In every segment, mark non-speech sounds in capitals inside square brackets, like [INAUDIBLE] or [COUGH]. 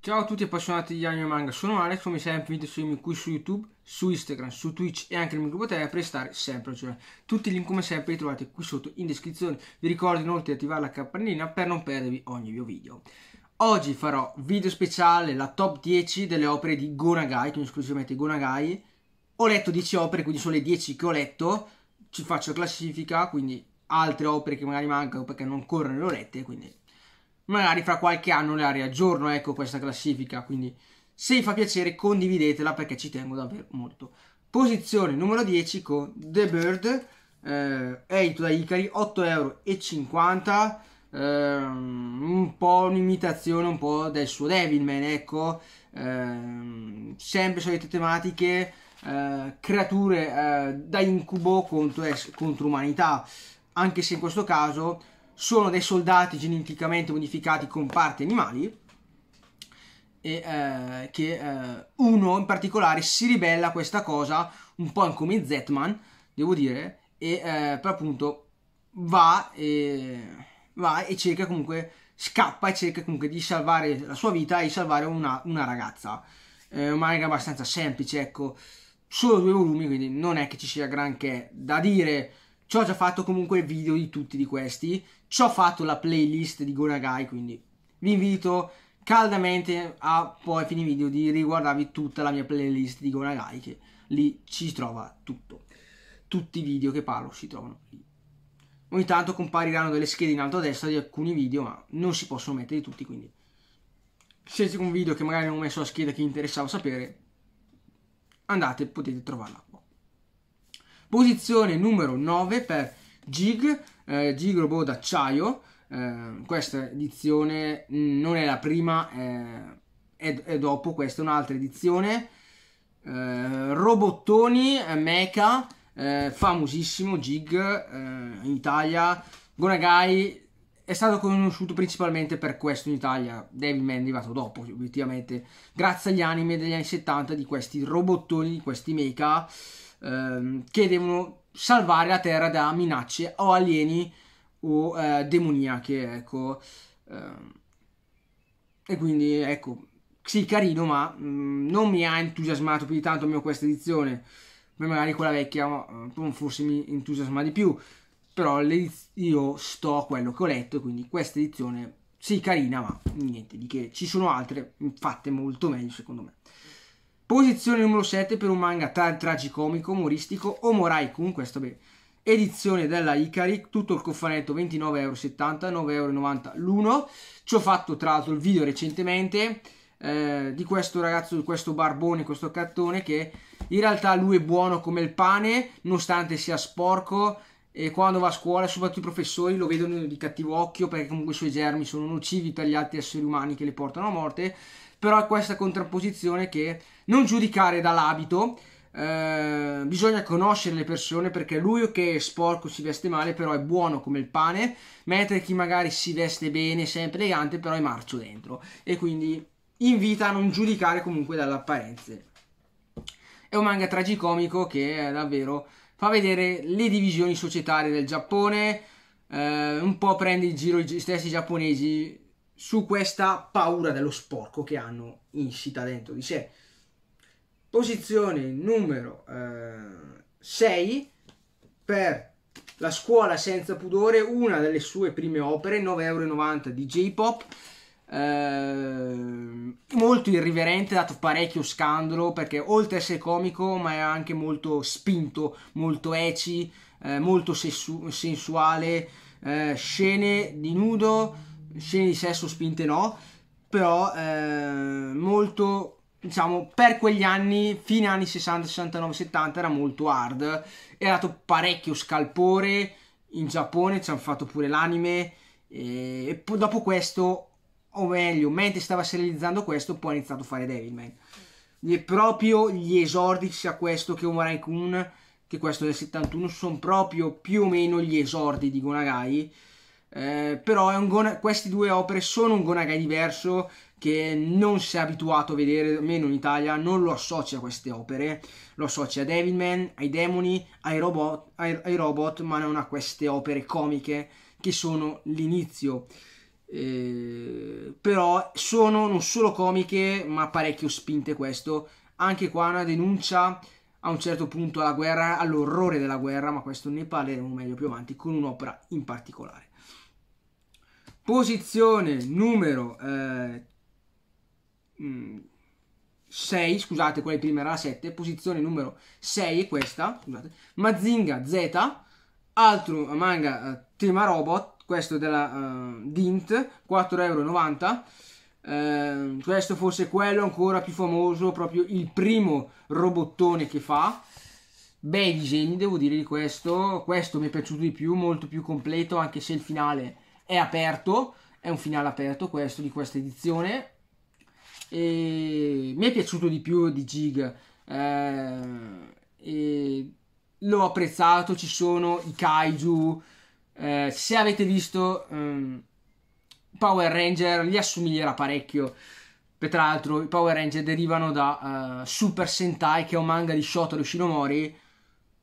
Ciao a tutti appassionati di anime e manga, sono Alex, come sempre video seguimi qui su YouTube, su Instagram, su Twitch e anche nel mio gruppo Telegram per stare sempre cioè. Tutti i link come sempre li trovate qui sotto in descrizione. Vi ricordo inoltre di attivare la campanellina per non perdervi ogni mio video. Oggi farò video speciale, la top 10 delle opere di Gonagai, quindi esclusivamente Gonagai, ho letto 10 opere, quindi sono le 10 che ho letto, ci faccio classifica, quindi altre opere che magari mancano perché non corrono le ho lette, quindi magari fra qualche anno le riaggiorno, ecco questa classifica, quindi se vi fa piacere condividetela perché ci tengo davvero molto. Posizione numero 10 con The Bird, eh, edito da Icari, 8,50 euro, eh, un po' un'imitazione un po' del suo Devilman, ecco, eh, sempre solite tematiche, eh, creature eh, da incubo contro, es- contro umanità, anche se in questo caso sono dei soldati geneticamente modificati con parti animali e eh, che eh, uno in particolare si ribella a questa cosa, un po' come Zetman, devo dire, e eh, però appunto va e, va e cerca comunque, scappa e cerca comunque di salvare la sua vita e di salvare una, una ragazza. È una manga abbastanza semplice, ecco solo due volumi, quindi non è che ci sia granché da dire. Ci ho già fatto comunque video di tutti di questi, ci ho fatto la playlist di Gonagai, quindi vi invito caldamente a poi fine video di riguardarvi tutta la mia playlist di Gonagai, che lì ci trova tutto. Tutti i video che parlo si trovano lì. Ogni tanto compariranno delle schede in alto a destra di alcuni video, ma non si possono mettere tutti, quindi se c'è un video che magari non ho messo la scheda che interessava sapere, andate potete trovarla qua. Posizione numero 9 per Gig, eh, Gig robot d'acciaio, eh, questa edizione non è la prima, eh, è, è, dopo questa, è un'altra edizione. Eh, robottoni, eh, mecha, eh, famosissimo Gig eh, in Italia. Gonagai è stato conosciuto principalmente per questo in Italia. Devilman è arrivato dopo, obiettivamente, grazie agli anime degli anni 70 di questi robottoni, di questi mecha ehm, che devono salvare la Terra da minacce o alieni o eh, demoniache, ecco. Ehm, e quindi, ecco, sì, carino, ma mh, mm, non mi ha entusiasmato più di tanto mio questa edizione. Magari quella vecchia mm, forse mi entusiasma di più però io sto a quello che ho letto, quindi questa edizione sì carina, ma niente di che. Ci sono altre fatte molto meglio secondo me. Posizione numero 7 per un manga tra- tragicomico, umoristico, Omoraikun, questo beh, edizione della Ikari, tutto il cofanetto 29,70€, 9,90€ l'uno. Ci ho fatto tra l'altro il video recentemente eh, di questo ragazzo, di questo barbone, questo cattone che in realtà lui è buono come il pane, nonostante sia sporco, e quando va a scuola, soprattutto i professori lo vedono di cattivo occhio perché comunque i suoi germi sono nocivi per gli altri esseri umani che le portano a morte, però è questa contrapposizione che non giudicare dall'abito, eh, bisogna conoscere le persone perché lui che è sporco si veste male però è buono come il pane, mentre chi magari si veste bene, sempre elegante, però è marcio dentro e quindi invita a non giudicare comunque dalle apparenze. È un manga tragicomico che è davvero fa vedere le divisioni societarie del Giappone, eh, un po' prende in giro gli stessi giapponesi su questa paura dello sporco che hanno insita dentro di sé. Posizione numero 6 eh, per la scuola senza pudore, una delle sue prime opere, 9,90€ di J-Pop Ehm, molto irriverente, ha dato parecchio scandalo perché oltre a essere comico, ma è anche molto spinto, molto eci, eh, molto sessu- sensuale, eh, scene di nudo, scene di sesso spinte no, però eh, molto diciamo per quegli anni, fine anni 60, 69, 70 era molto hard e ha dato parecchio scalpore in Giappone, ci hanno fatto pure l'anime e dopo questo o meglio, mentre stava serializzando questo, poi ha iniziato a fare Devilman. E proprio gli esordi sia questo che Omarai Kun, che questo del 71, sono proprio più o meno gli esordi di Gonagai. Eh, però Gona- queste due opere sono un Gonagai diverso che non si è abituato a vedere, almeno in Italia, non lo associa a queste opere, lo associa a Devilman, ai demoni, ai robot, ai, ai robot ma non a queste opere comiche che sono l'inizio. Eh, però sono non solo comiche, ma parecchio spinte questo. Anche qua una denuncia a un certo punto alla guerra, all'orrore della guerra, ma questo ne parleremo meglio più avanti con un'opera in particolare. Posizione numero 6, eh, mm, scusate, quella di prima era la 7, posizione numero 6 è questa, scusate, Mazinga Z, altro manga eh, tema robot, questo della uh, Dint, 4,90 euro. Uh, questo forse quello ancora più famoso, proprio il primo robottone che fa. Bei disegni, devo dire di questo. Questo mi è piaciuto di più, molto più completo, anche se il finale è aperto. È un finale aperto questo di questa edizione. E mi è piaciuto di più di Gig. Uh, eh, l'ho apprezzato, ci sono i kaiju, eh, se avete visto um, Power Ranger, gli assomiglierà parecchio. tra l'altro, i Power Ranger derivano da uh, Super Sentai, che è un manga di Shotaro Shinomori,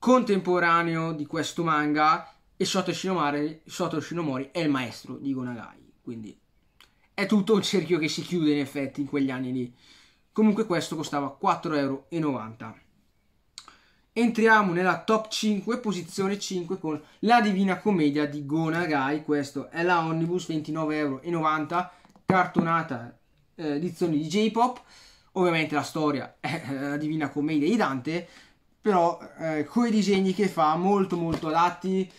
contemporaneo di questo manga. E Shotaro Shinomori, Shotaro Shinomori è il maestro di Gonagai. Quindi è tutto un cerchio che si chiude, in effetti, in quegli anni lì. Comunque, questo costava 4,90 euro entriamo nella top 5, posizione 5 con La Divina Commedia di Gonagai, questo è la Omnibus 29,90€, cartonata eh, edizione di J-Pop, ovviamente la storia [LAUGHS] è La Divina Commedia di Dante, però eh, con i disegni che fa molto molto adatti,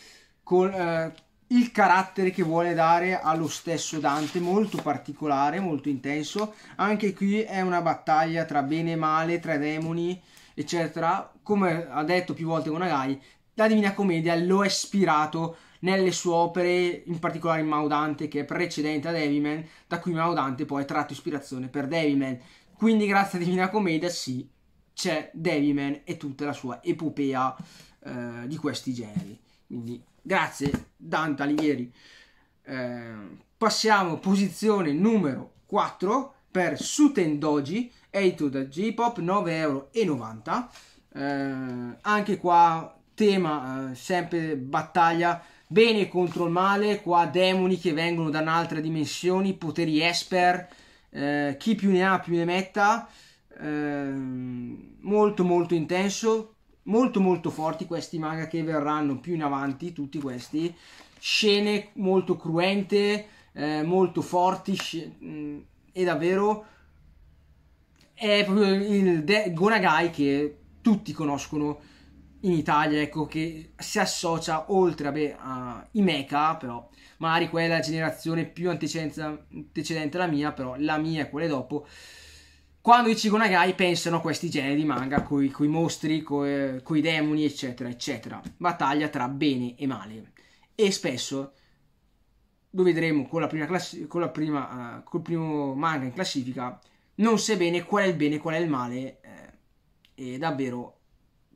con eh, il carattere che vuole dare allo stesso Dante, molto particolare, molto intenso, anche qui è una battaglia tra bene e male, tra demoni, eccetera, come ha detto più volte Gonagai, la Divina Commedia lo è ispirato nelle sue opere, in particolare in Maudante, che è precedente a Deviman, da cui Maudante poi ha tratto ispirazione per Deviman. Quindi grazie a Divina Commedia sì, c'è Deviman e tutta la sua epopea eh, di questi generi. Quindi grazie Dante Alighieri. Eh, passiamo posizione numero 4 per Suten Doji Etude J-Pop 9,90 euro. Eh, anche qua tema eh, sempre battaglia bene contro il male, qua demoni che vengono da un'altra dimensione, poteri esper, eh, chi più ne ha più ne metta, eh, molto molto intenso, molto molto forti questi manga che verranno più in avanti, tutti questi, scene molto cruente, eh, molto forti, sc- mh, mm, e davvero è proprio il De- Gonagai che tutti conoscono in Italia, ecco, che si associa oltre ai mecha, però magari quella generazione più antecedente alla mia, però la mia è quella dopo. Quando i Gonagai pensano a questi generi di manga, coi, coi mostri, coi, coi demoni, eccetera, eccetera. Battaglia tra bene e male. E spesso lo vedremo con la prima, classi- con la prima uh, col primo manga in classifica, non sa bene qual è il bene e qual è il male eh, e davvero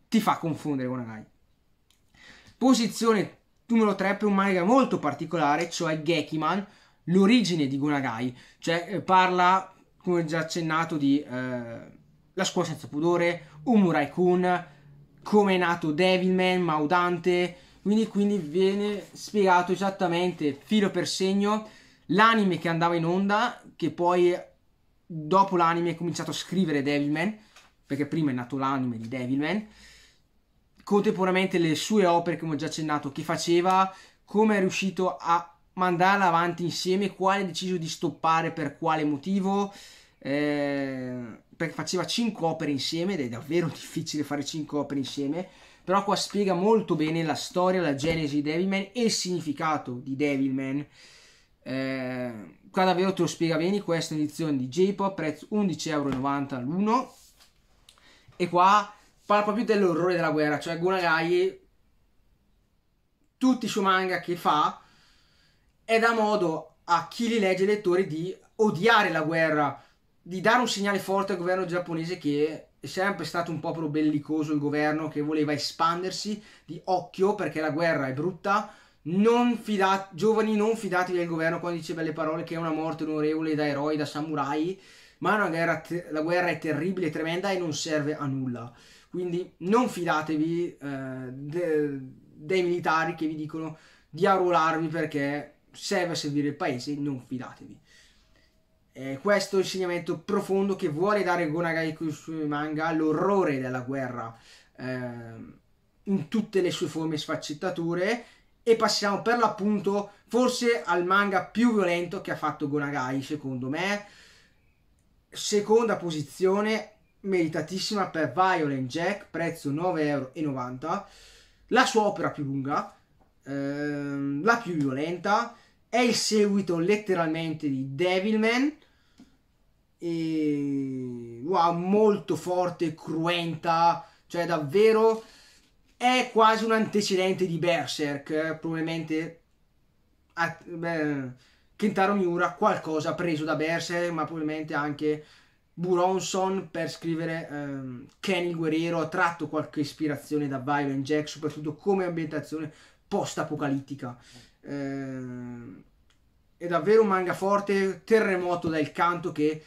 ti fa confondere con Agai. Posizione numero 3 per un manga molto particolare, cioè Gekiman, l'origine di Gunagai, cioè eh, parla, come già accennato, di eh, La scuola senza pudore, Umurai Kun, come è nato Devilman, Maudante, quindi, quindi viene spiegato esattamente filo per segno l'anime che andava in onda, che poi dopo l'anime, ha cominciato a scrivere Devilman, perché prima è nato l'anime di Devilman, contemporaneamente le sue opere, come ho già accennato, che faceva, come è riuscito a mandarla avanti insieme, quale ha deciso di stoppare, per quale motivo, eh, perché faceva 5 opere insieme ed è davvero [LAUGHS] difficile fare 5 opere insieme, però qua spiega molto bene la storia, la genesi di Devilman e il significato di Devilman. Eh, qua davvero te lo spiega bene, questa edizione di J-Pop, prezzo 11,90€ l'uno. E qua parla proprio dell'orrore della guerra, cioè Gunagai, tutti i suoi manga che fa, è da modo a chi li legge i lettori di odiare la guerra, di dare un segnale forte al governo giapponese che è sempre stato un popolo bellicoso, il governo che voleva espandersi di occhio perché la guerra è brutta, non fidate, giovani, non fidatevi del governo quando dice belle parole che è una morte onorevole da eroi, da samurai, ma una guerra te- la guerra è terribile, tremenda e non serve a nulla. Quindi non fidatevi eh, de- dei militari che vi dicono di arruolarvi perché serve a servire il paese, non fidatevi. Eh, questo è l'insegnamento profondo che vuole dare Gonagai sui manga, l'orrore della guerra eh, in tutte le sue forme e sfaccettature e passiamo per l'appunto forse al manga più violento che ha fatto Gonagai secondo me seconda posizione meritatissima per Violent Jack prezzo 9,90€ la sua opera più lunga ehm, la più violenta è il seguito letteralmente di Devilman e wow molto forte cruenta cioè davvero è quasi un antecedente di Berserk, probabilmente a, beh, Kentaro Miura qualcosa preso da Berserk, ma probabilmente anche Buronson per scrivere um, ehm, Ken il guerriero ha tratto qualche ispirazione da Violent Jack, soprattutto come ambientazione post-apocalittica. Eh, è davvero un manga forte, terremoto dal canto che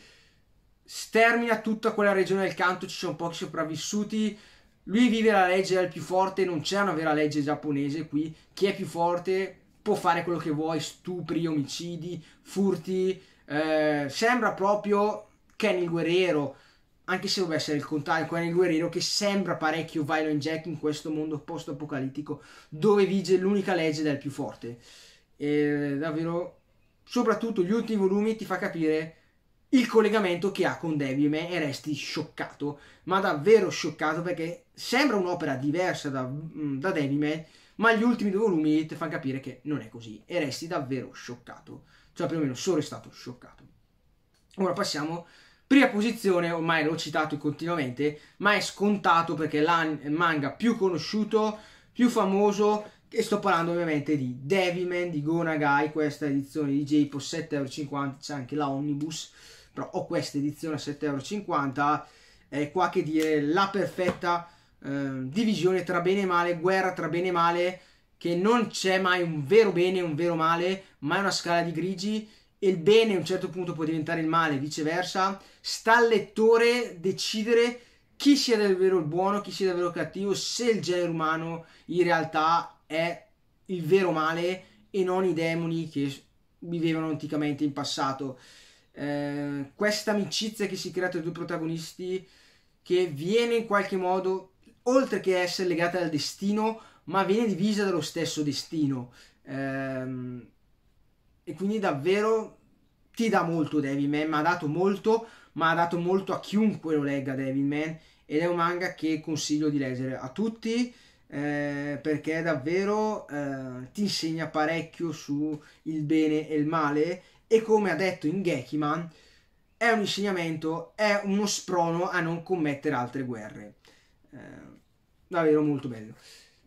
stermina tutta quella regione del canto, ci sono pochi sopravvissuti, lui vive la legge del più forte, non c'è una vera legge giapponese qui. Chi è più forte può fare quello che vuoi, stupri, omicidi, furti. Eh, sembra proprio Kenny il guerriero, anche se doveva essere il contrario, Kenny il guerriero che sembra parecchio Violent Jack in questo mondo post-apocalittico dove vige l'unica legge del più forte. E eh, davvero, soprattutto gli ultimi volumi ti fa capire il collegamento che ha con Devilman e resti scioccato, ma davvero scioccato perché sembra un'opera diversa da, mm, da Devilman, ma gli ultimi due volumi ti fanno capire che non è così e resti davvero scioccato, cioè perlomeno sono stato scioccato. Ora passiamo, prima posizione, ormai l'ho citato continuamente, ma è scontato perché è il manga più conosciuto, più famoso e sto parlando ovviamente di Devilman di Gonagai, questa edizione di J-Po 7,50€, c'è anche la Omnibus però ho questa edizione a 7,50€ è qua che dire la perfetta eh, divisione tra bene e male, guerra tra bene e male, che non c'è mai un vero bene e un vero male, mai una scala di grigi e il bene a un certo punto può diventare il male, viceversa, sta al lettore decidere chi sia davvero il buono, chi sia davvero il cattivo, se il genere umano in realtà è il vero male e non i demoni che vivevano anticamente in passato. Eh, questa amicizia che si crea tra i due protagonisti che viene in qualche modo, oltre che essere legata al destino, ma viene divisa dallo stesso destino. Eh, e quindi davvero ti dà molto Devilman, mi ha dato molto, ma ha dato molto a chiunque lo legga Devilman ed è un manga che consiglio di leggere a tutti eh, perché davvero eh, ti insegna parecchio su il bene e il male e come ha detto in Gekiman è un insegnamento, è uno sprono a non commettere altre guerre. Eh, davvero molto bello.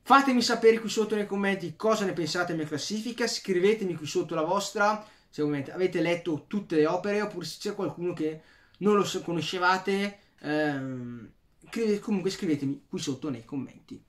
Fatemi sapere qui sotto nei commenti cosa ne pensate della mia classifica, scrivetemi qui sotto la vostra, se avete letto tutte le opere oppure se c'è qualcuno che non lo conoscevate, ehm, comunque scrivetemi qui sotto nei commenti.